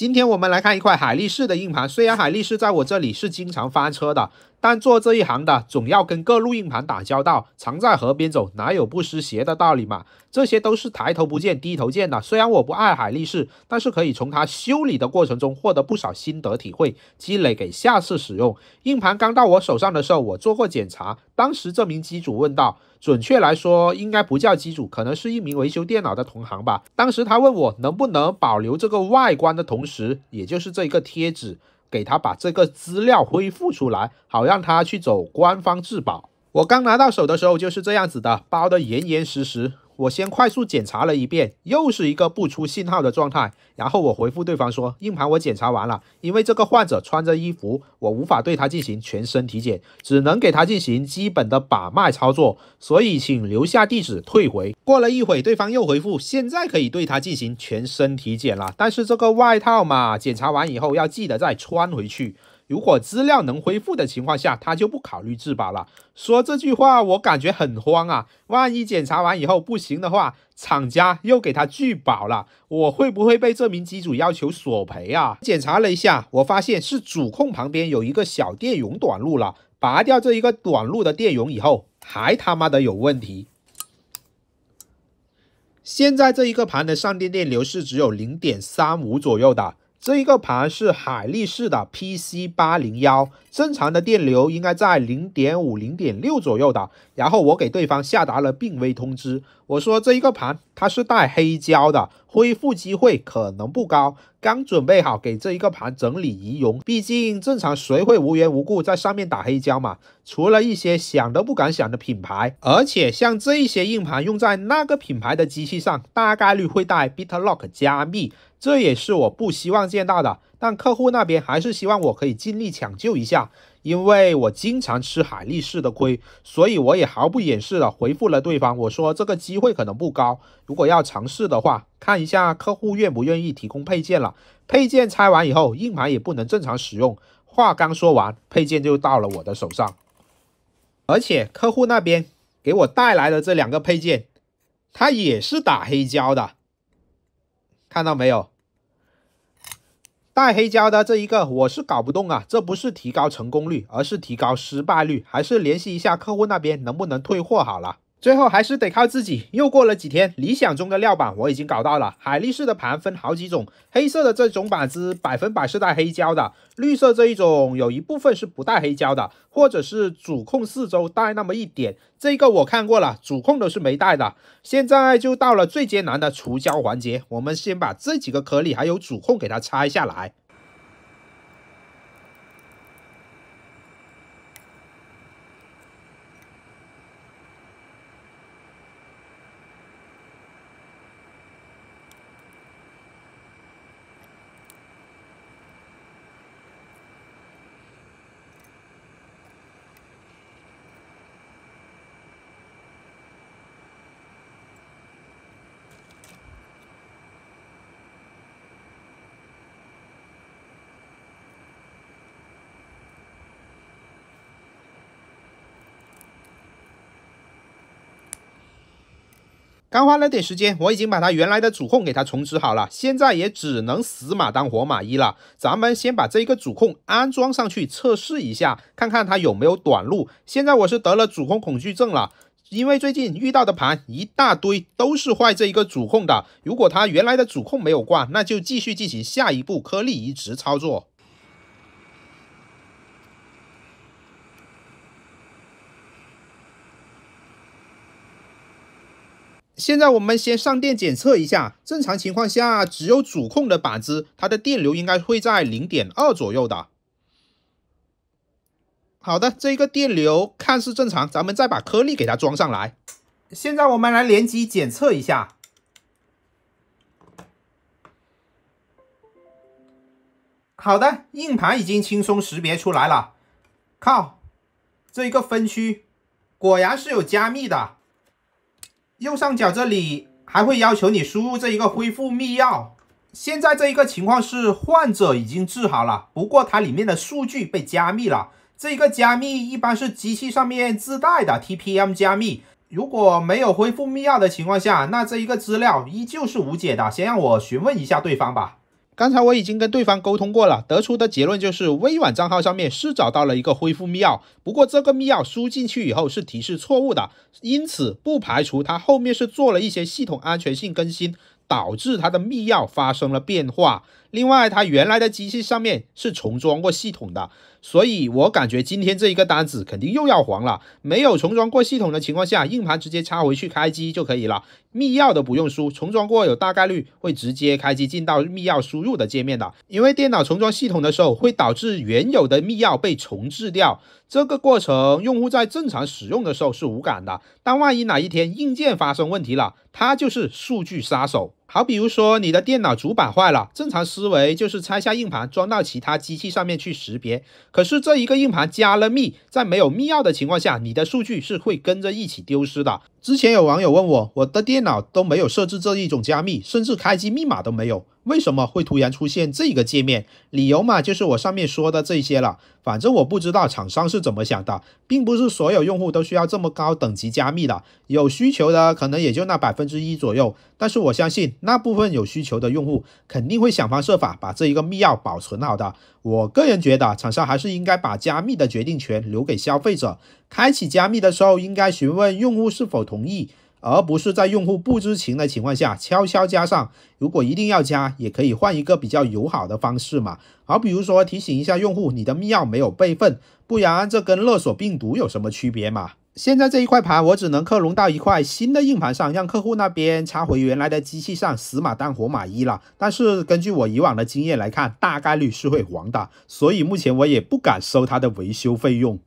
今天我们来看一块海力士的硬盘。虽然海力士在我这里是经常翻车的。但做这一行的总要跟各路硬盘打交道，常在河边走，哪有不湿鞋的道理嘛？这些都是抬头不见低头见的。虽然我不爱海力士，但是可以从他修理的过程中获得不少心得体会，积累给下次使用。硬盘刚到我手上的时候，我做过检查。当时这名机主问道，准确来说应该不叫机主，可能是一名维修电脑的同行吧。当时他问我能不能保留这个外观的同时，也就是这个贴纸。给他把这个资料恢复出来，好让他去走官方质保。我刚拿到手的时候就是这样子的，包的严严实实。我先快速检查了一遍，又是一个不出信号的状态。然后我回复对方说：“硬盘我检查完了，因为这个患者穿着衣服，我无法对他进行全身体检，只能给他进行基本的把脉操作。所以请留下地址退回。”过了一会对方又回复：“现在可以对他进行全身体检了，但是这个外套嘛，检查完以后要记得再穿回去。”如果资料能恢复的情况下，他就不考虑质保了。说这句话，我感觉很慌啊！万一检查完以后不行的话，厂家又给他拒保了，我会不会被这名机主要求索赔啊？检查了一下，我发现是主控旁边有一个小电容短路了。拔掉这一个短路的电容以后，还他妈的有问题。现在这一个盘的上电电流是只有零点三五左右的。这一个盘是海力士的 PC 八零幺，正常的电流应该在零点五、零点六左右的。然后我给对方下达了病危通知。我说这一个盘它是带黑胶的，恢复机会可能不高。刚准备好给这一个盘整理仪容，毕竟正常谁会无缘无故在上面打黑胶嘛？除了一些想都不敢想的品牌，而且像这一些硬盘用在那个品牌的机器上，大概率会带 b i t l o c k 加密，这也是我不希望见到的。但客户那边还是希望我可以尽力抢救一下。因为我经常吃海力士的亏，所以我也毫不掩饰的回复了对方。我说这个机会可能不高，如果要尝试的话，看一下客户愿不愿意提供配件了。配件拆完以后，硬盘也不能正常使用。话刚说完，配件就到了我的手上，而且客户那边给我带来的这两个配件，它也是打黑胶的，看到没有？卖黑胶的这一个我是搞不懂啊，这不是提高成功率，而是提高失败率。还是联系一下客户那边，能不能退货好了。最后还是得靠自己。又过了几天，理想中的料板我已经搞到了。海力士的盘分好几种，黑色的这种板子百分百是带黑胶的，绿色这一种有一部分是不带黑胶的，或者是主控四周带那么一点。这个我看过了，主控都是没带的。现在就到了最艰难的除胶环节，我们先把这几个颗粒还有主控给它拆下来。刚花了点时间，我已经把它原来的主控给它重置好了，现在也只能死马当活马医了。咱们先把这一个主控安装上去测试一下，看看它有没有短路。现在我是得了主控恐惧症了，因为最近遇到的盘一大堆都是坏这一个主控的。如果它原来的主控没有挂，那就继续进行下一步颗粒移植操作。现在我们先上电检测一下，正常情况下只有主控的板子，它的电流应该会在零点二左右的。好的，这一个电流看似正常，咱们再把颗粒给它装上来。现在我们来联机检测一下。好的，硬盘已经轻松识别出来了。靠，这一个分区果然是有加密的。右上角这里还会要求你输入这一个恢复密钥。现在这一个情况是患者已经治好了，不过它里面的数据被加密了。这一个加密一般是机器上面自带的 TPM 加密。如果没有恢复密钥的情况下，那这一个资料依旧是无解的。先让我询问一下对方吧。刚才我已经跟对方沟通过了，得出的结论就是微软账号上面是找到了一个恢复密钥，不过这个密钥输进去以后是提示错误的，因此不排除他后面是做了一些系统安全性更新，导致他的密钥发生了变化。另外，他原来的机器上面是重装过系统的。所以我感觉今天这一个单子肯定又要黄了。没有重装过系统的情况下，硬盘直接插回去开机就可以了，密钥都不用输。重装过有大概率会直接开机进到密钥输入的界面的，因为电脑重装系统的时候会导致原有的密钥被重置掉。这个过程用户在正常使用的时候是无感的，但万一哪一天硬件发生问题了，它就是数据杀手。好，比如说你的电脑主板坏了，正常思维就是拆下硬盘装到其他机器上面去识别。可是这一个硬盘加了密，在没有密钥的情况下，你的数据是会跟着一起丢失的。之前有网友问我，我的电脑都没有设置这一种加密，甚至开机密码都没有，为什么会突然出现这个界面？理由嘛，就是我上面说的这些了。反正我不知道厂商是怎么想的，并不是所有用户都需要这么高等级加密的，有需求的可能也就那百分之一左右。但是我相信那部分有需求的用户肯定会想方设法把这一个密钥保存好的。我个人觉得，厂商还是应该把加密的决定权留给消费者。开启加密的时候，应该询问用户是否同意，而不是在用户不知情的情况下悄悄加上。如果一定要加，也可以换一个比较友好的方式嘛。好，比如说提醒一下用户，你的密钥没有备份，不然这跟勒索病毒有什么区别嘛？现在这一块盘我只能克隆到一块新的硬盘上，让客户那边插回原来的机器上，死马当活马医了。但是根据我以往的经验来看，大概率是会黄的，所以目前我也不敢收他的维修费用。